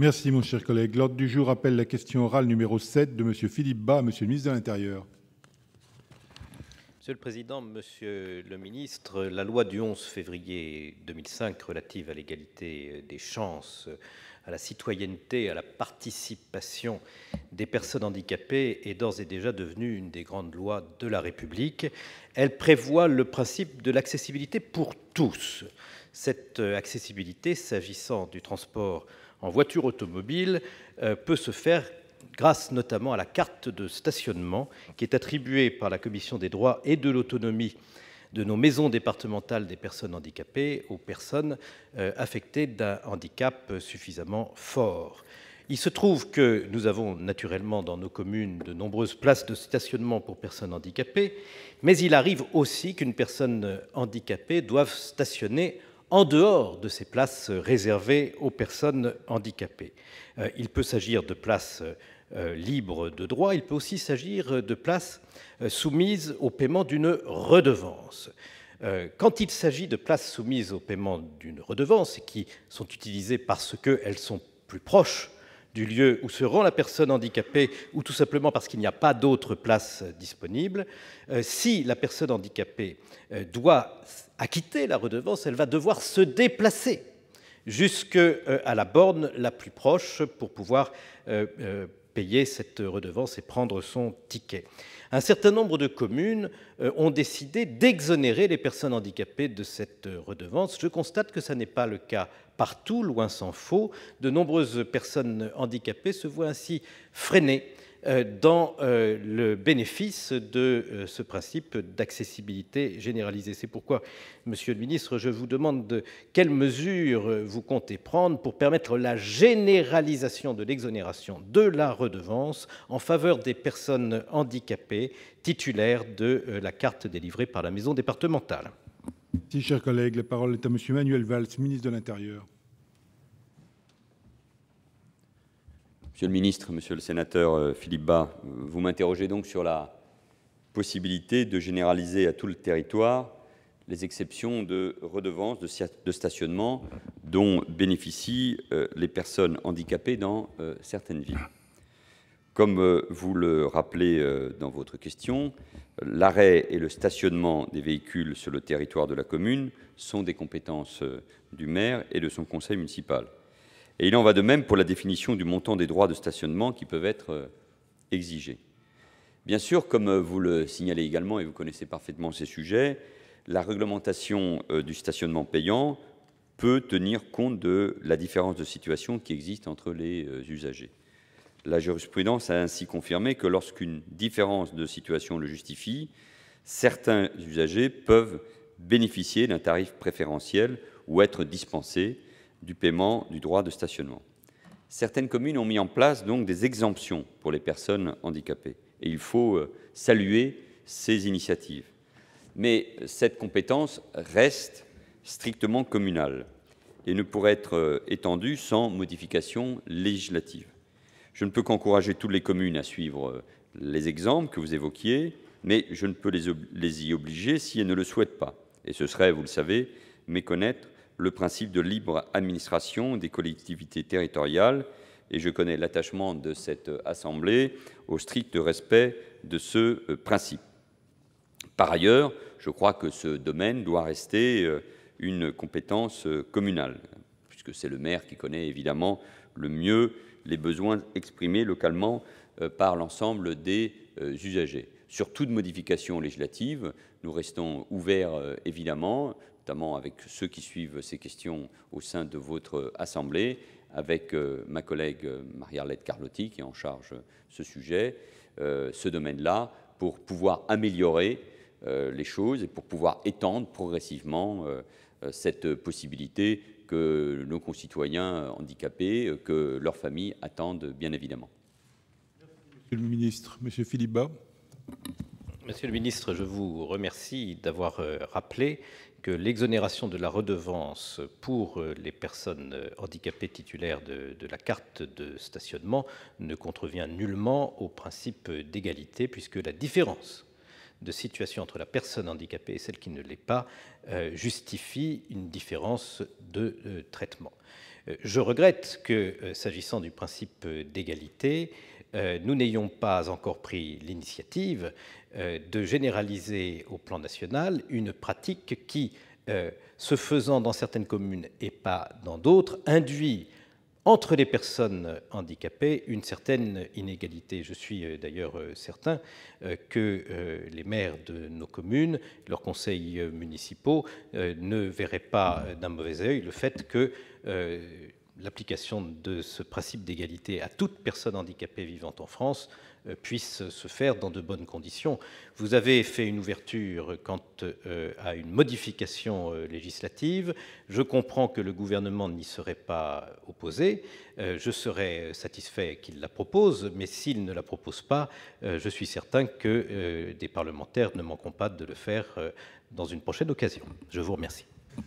Merci, mon cher collègue. L'ordre du jour appelle la question orale numéro 7 de Monsieur Philippe Bas, Monsieur le ministre de l'Intérieur. Monsieur le Président, Monsieur le Ministre, la loi du 11 février 2005 relative à l'égalité des chances, à la citoyenneté, à la participation des personnes handicapées est d'ores et déjà devenue une des grandes lois de la République. Elle prévoit le principe de l'accessibilité pour tous. Cette euh, accessibilité, s'agissant du transport en voiture automobile euh, peut se faire grâce notamment à la carte de stationnement qui est attribuée par la commission des droits et de l'autonomie de nos maisons départementales des personnes handicapées aux personnes euh, affectées d'un handicap suffisamment fort. Il se trouve que nous avons naturellement dans nos communes de nombreuses places de stationnement pour personnes handicapées, mais il arrive aussi qu'une personne handicapée doive stationner en dehors de ces places réservées aux personnes handicapées. Euh, il peut s'agir de places euh, libres de droit, il peut aussi s'agir de places euh, soumises au paiement d'une redevance. Quand il s'agit de places soumises au paiement d'une redevance et qui sont utilisées parce qu'elles sont plus proches du lieu où se rend la personne handicapée ou tout simplement parce qu'il n'y a pas d'autre place disponible, euh, si la personne handicapée euh, doit acquitter la redevance, elle va devoir se déplacer jusqu'à euh, la borne la plus proche pour pouvoir payer cette redevance et prendre son ticket. Un certain nombre de communes euh, ont décidé d'exonérer les personnes handicapées de cette euh, redevance. Je constate que ça n'est pas le cas partout, loin s'en faut. De nombreuses personnes handicapées se voient ainsi freinées euh, dans euh, le bénéfice de euh, ce principe d'accessibilité généralisée. C'est pourquoi, monsieur le ministre, je vous demande quelles mesures vous comptez prendre pour permettre la généralisation de l'exonération de la redevance en faveur des personnes handicapées titulaires de la carte délivrée par la maison départementale. Merci, chers collègues. la parole est à monsieur Manuel Valls, ministre de l'Intérieur. Monsieur le ministre, monsieur le sénateur euh, Philippe Bas, vous m'interrogez donc sur la possibilité de généraliser à tout le territoire les exceptions de redevance de stationnement dont bénéficient euh, les personnes handicapées dans euh, certaines villes. Comme vous le rappelez dans votre question, l'arrêt et le stationnement des véhicules sur le territoire de la commune sont des compétences du maire et de son conseil municipal. Et il en va de même pour la définition du montant des droits de stationnement qui peuvent être euh, exigés. Bien sûr, comme euh, vous le signalez également, et vous connaissez parfaitement ces sujets, la réglementation euh, du stationnement payant peut tenir compte de la différence de situation qui existe entre les usagers. La jurisprudence a ainsi confirmé que lorsqu'une différence de situation le justifie, certains usagers peuvent bénéficier d'un tarif préférentiel ou être dispensés du paiement du droit de stationnement. Certaines communes ont mis en place donc des exemptions pour les personnes handicapées et il faut euh, saluer ces initiatives. Mais cette compétence reste strictement communale et ne pourrait être euh, étendue sans modification législative. Je ne peux qu'encourager toutes les communes à suivre euh, les exemples que vous évoquiez, mais je ne peux les, les y obliger si elles ne le souhaitent pas. Et ce serait, vous le savez, méconnaître le principe de libre administration des collectivités territoriales et je connais l'attachement de cette Assemblée au strict respect de ce euh, principe. Par ailleurs, je crois que ce domaine doit rester euh, une compétence euh, communale, puisque c'est le maire qui connaît évidemment le mieux les besoins exprimés localement par l'ensemble des usagers. Sur toute modification législative, nous restons ouverts évidemment avec ceux qui suivent ces questions au sein de votre Assemblée, avec euh, ma collègue euh, Marie-Arlette Carlotti qui est en charge ce sujet, euh, ce domaine-là, pour pouvoir améliorer les choses et pour pouvoir étendre progressivement cette possibilité que nos concitoyens handicapés, que leurs familles attendent bien évidemment. Merci, Monsieur le ministre. Monsieur Philippe Bas. Monsieur le ministre, je vous remercie d'avoir euh, rappelé que l'exonération de la redevance pour euh, les personnes euh, handicapées titulaires de, la carte de stationnement ne contrevient nullement au principe d'égalité, puisque la différence de situation entre la personne handicapée et celle qui ne l'est pas justifie une différence de traitement. Je regrette que, s'agissant du principe d'égalité, euh, nous n'ayons pas encore pris l'initiative euh, de généraliser au plan national une pratique qui, euh, se faisant dans certaines communes et pas dans d'autres, induit entre les personnes handicapées une certaine inégalité. Je suis d'ailleurs certain que les maires de nos communes, leurs conseils municipaux ne verraient pas d'un mauvais œil le fait que l'application de ce principe d'égalité à toute personne handicapée vivant en France euh, puisse se faire dans de bonnes conditions. Vous avez fait une ouverture quant euh, à une modification euh, législative. Je comprends que le gouvernement n'y serait pas opposé. Je serais satisfait qu'il la propose, mais s'il ne la propose pas, je suis certain que des parlementaires ne manqueront pas de le faire dans une prochaine occasion. Je vous remercie.